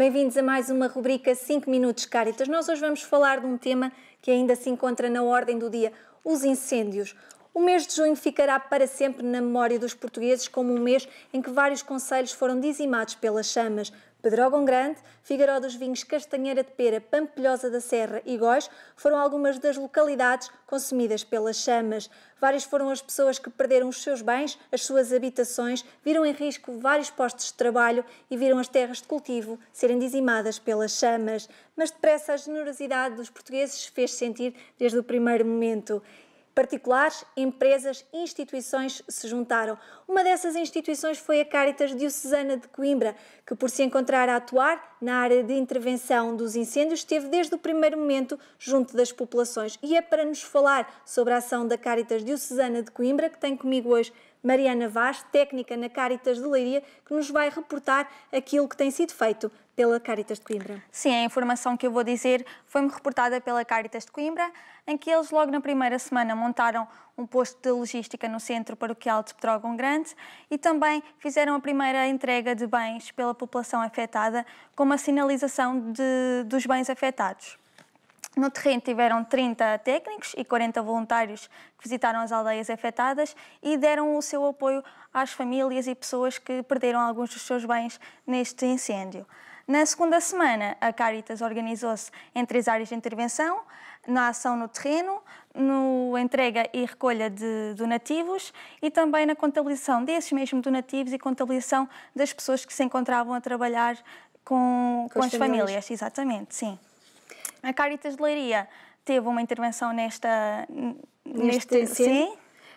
Bem-vindos a mais uma rubrica 5 Minutos Caritas. Nós hoje vamos falar de um tema que ainda se encontra na ordem do dia: os incêndios. O mês de junho ficará para sempre na memória dos portugueses como um mês em que vários conselhos foram dizimados pelas chamas. Pedrógão Grande, Figueiró dos Vinhos, Castanheira de Pera, Pampilhosa da Serra e Góis foram algumas das localidades consumidas pelas chamas. Várias foram as pessoas que perderam os seus bens, as suas habitações, viram em risco vários postos de trabalho e viram as terras de cultivo serem dizimadas pelas chamas. Mas depressa a generosidade dos portugueses fez -se sentir desde o primeiro momento. Particulares, empresas, e instituições se juntaram. Uma dessas instituições foi a Caritas Diocesana de Coimbra, que, por se encontrar a atuar na área de intervenção dos incêndios, esteve desde o primeiro momento junto das populações. E é para nos falar sobre a ação da Caritas Diocesana de Coimbra que tem comigo hoje Mariana Vaz, técnica na Caritas de Leiria, que nos vai reportar aquilo que tem sido feito pela Caritas de Coimbra. Sim, a informação que eu vou dizer foi-me reportada pela Caritas de Coimbra, em que eles logo na primeira semana montaram um posto de logística no Centro Paroquial de Petrógão Grande e também fizeram a primeira entrega de bens pela população afetada, com uma sinalização de, dos bens afetados. No terreno tiveram 30 técnicos e 40 voluntários que visitaram as aldeias afetadas e deram o seu apoio às famílias e pessoas que perderam alguns dos seus bens neste incêndio. Na segunda semana, a Caritas organizou-se em três áreas de intervenção: na ação no terreno, na entrega e recolha de donativos e também na contabilização desses mesmos donativos e contabilização das pessoas que se encontravam a trabalhar com, com, com as, famílias. famílias. Exatamente, sim. A Caritas de Leiria teve uma intervenção nesta, neste, neste sim,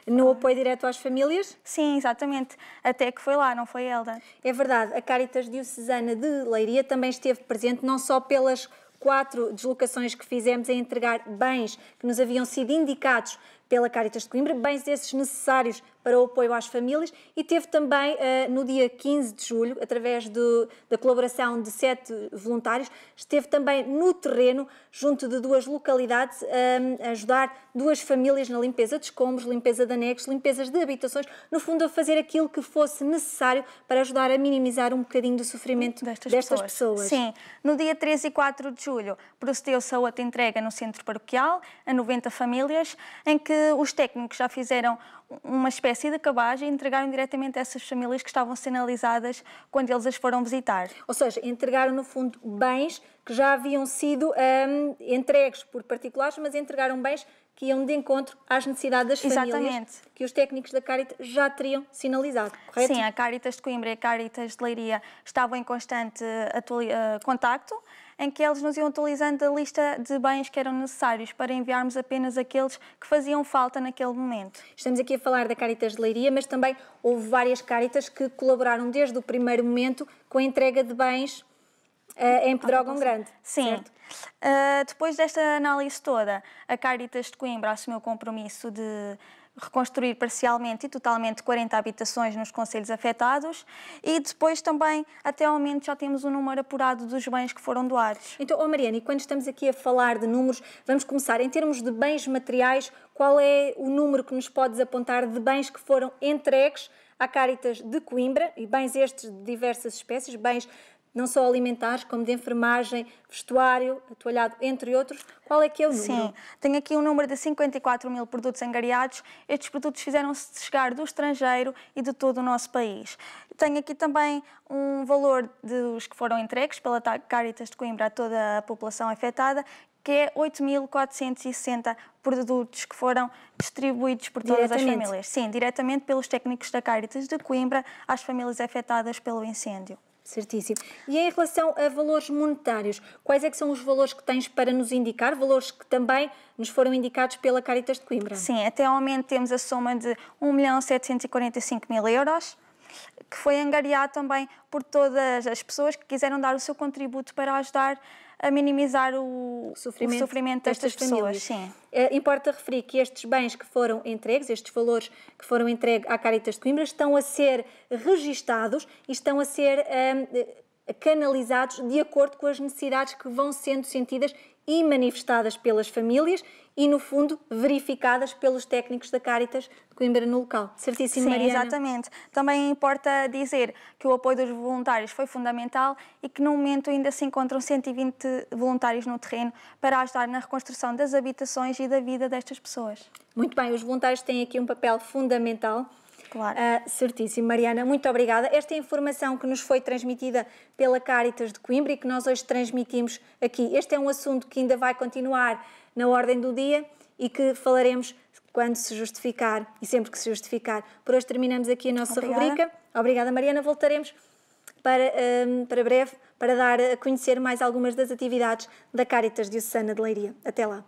no apoio direto às famílias? Sim, exatamente. Até que foi lá, não foi Elda É verdade. A Caritas Diocesana de Leiria também esteve presente, não só pelas quatro deslocações que fizemos a entregar bens que nos haviam sido indicados pela Caritas de Coimbra, bens esses necessários para o apoio às famílias e teve também, eh, no dia 15 de julho, através da colaboração de sete voluntários, esteve também no terreno, junto de duas localidades, ehm, a ajudar duas famílias na limpeza de escombros, limpeza de anexos, limpezas de habitações, no fundo a fazer aquilo que fosse necessário para ajudar a minimizar um bocadinho do sofrimento destas, destas pessoas. pessoas. Sim, no dia 13 e 4 de julho procedeu-se a outra entrega no centro paroquial, a 90 famílias, em que os técnicos já fizeram uma espécie de cabagem e entregaram diretamente a essas famílias que estavam sinalizadas quando eles as foram visitar. Ou seja, entregaram no fundo bens que já haviam sido hum, entregues por particulares, mas entregaram bens que iam de encontro às necessidades das Exatamente. famílias que os técnicos da Caritas já teriam sinalizado, correto? Sim, a Caritas de Coimbra e a Caritas de Leiria estavam em constante uh, contacto, em que eles nos iam atualizando a lista de bens que eram necessários para enviarmos apenas aqueles que faziam falta naquele momento. Estamos aqui a falar da Caritas de Leiria, mas também houve várias Caritas que colaboraram desde o primeiro momento com a entrega de bens Uh, em Pedrógão ah, Grande. Sim, certo? Ah, depois desta análise toda, a Caritas de Coimbra assumiu o compromisso de reconstruir parcialmente e totalmente 40 habitações nos conselhos afetados e depois também, até ao momento, já temos o um número apurado dos bens que foram doados. Então, oh Mariana, e quando estamos aqui a falar de números, vamos começar em termos de bens materiais, qual é o número que nos podes apontar de bens que foram entregues à Caritas de Coimbra e bens estes de diversas espécies, bens não só alimentares, como de enfermagem, vestuário, toalhado, entre outros. Qual é que é o número? Sim, tenho aqui um número de 54 mil produtos angariados. Estes produtos fizeram-se chegar do estrangeiro e de todo o nosso país. Tenho aqui também um valor dos que foram entregues pela Caritas de Coimbra a toda a população afetada, que é 8.460 produtos que foram distribuídos por todas as famílias. Sim, diretamente pelos técnicos da Caritas de Coimbra às famílias afetadas pelo incêndio. Certíssimo. E em relação a valores monetários, quais é que são os valores que tens para nos indicar? Valores que também nos foram indicados pela Caritas de Coimbra? Sim, até ao momento temos a soma de 1.745.000 milhão mil euros, que foi angariado também por todas as pessoas que quiseram dar o seu contributo para ajudar a minimizar o sofrimento, o sofrimento destas, destas pessoas. Famílias. Sim. Eh, importa referir que estes bens que foram entregues, estes valores que foram entregues à Caritas de Coimbra, estão a ser registados e estão a ser ehm, canalizados de acordo com as necessidades que vão sendo sentidas e manifestadas pelas famílias e, no fundo, verificadas pelos técnicos da Caritas de Coimbra no local. Certíssimo, Sim, Mariana. exatamente. Também importa dizer que o apoio dos voluntários foi fundamental e que, no momento, ainda se encontram 120 voluntários no terreno para ajudar na reconstrução das habitações e da vida destas pessoas. Muito bem, os voluntários têm aqui um papel fundamental Claro. Uh, certíssimo, Mariana, muito obrigada. Esta é informação que nos foi transmitida pela Caritas de Coimbra e que nós hoje transmitimos aqui. Este é um assunto que ainda vai continuar na ordem do dia e que falaremos quando se justificar e sempre que se justificar. Por hoje terminamos aqui a nossa obrigada. rubrica. Obrigada, Mariana. Voltaremos para, um, ah, para breve para dar a conhecer mais algumas das atividades da Caritas de Ossana de Leiria. Até lá.